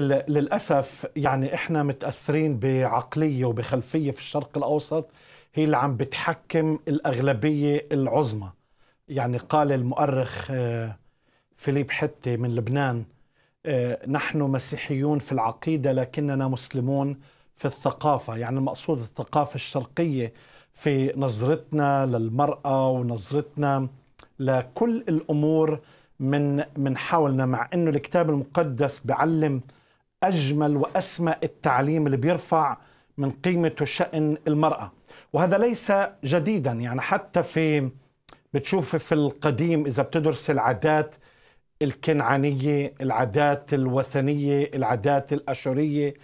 للاسف يعني احنا متاثرين بعقليه وبخلفيه في الشرق الاوسط هي اللي عم بتحكم الاغلبيه العظمى يعني قال المؤرخ آه، فيليب حتي من لبنان آه، نحن مسيحيون في العقيده لكننا مسلمون في الثقافه يعني المقصود الثقافه الشرقيه في نظرتنا للمراه ونظرتنا لكل الامور من من حولنا مع انه الكتاب المقدس بعلم أجمل وأسمى التعليم اللي بيرفع من قيمة وشأن المرأة وهذا ليس جديدا يعني حتى في بتشوف في القديم إذا بتدرس العادات الكنعانية العادات الوثنية العادات الأشورية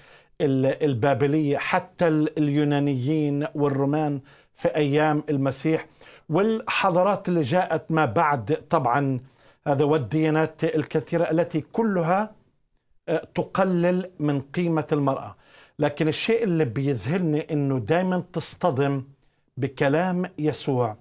البابلية حتى اليونانيين والرومان في أيام المسيح والحضارات اللي جاءت ما بعد طبعا هذا والديانات الكثيرة التي كلها تقلل من قيمة المرأة لكن الشيء اللي بيذهلني أنه دايما تصطدم بكلام يسوع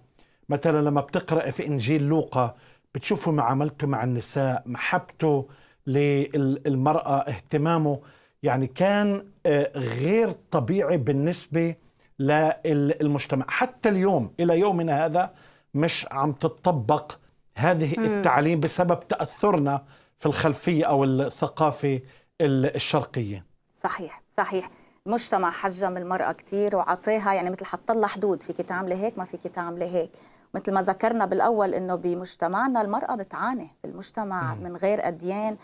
مثلا لما بتقرأ في إنجيل لوقا بتشوفوا معاملته مع النساء محبته للمرأة اهتمامه يعني كان آه، غير طبيعي بالنسبة للمجتمع حتى اليوم إلى يومنا هذا مش عم تطبق هذه التعليم بسبب تأثرنا في الخلفية أو الثقافة الشرقية صحيح صحيح المجتمع حجم المرأة كثير وعطيها يعني مثل حط لها حدود فيك تعملي هيك ما فيك تعملي هيك مثل ما ذكرنا بالأول إنه بمجتمعنا المرأة بتعاني بالمجتمع م. من غير أديان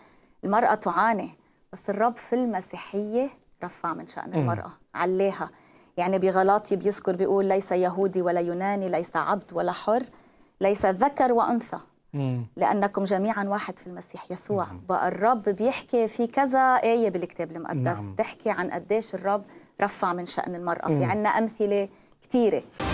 المرأة تعاني بس الرب في المسيحية رفع من شأن المرأة عليها يعني بغلاطي بيذكر بيقول ليس يهودي ولا يوناني ليس عبد ولا حر ليس ذكر وأنثى لأنكم جميعا واحد في المسيح يسوع بقى الرب بيحكي في كذا آية بالكتاب المقدس نعم. تحكي عن قديش الرب رفع من شأن المرأة في عنا أمثلة كثيرة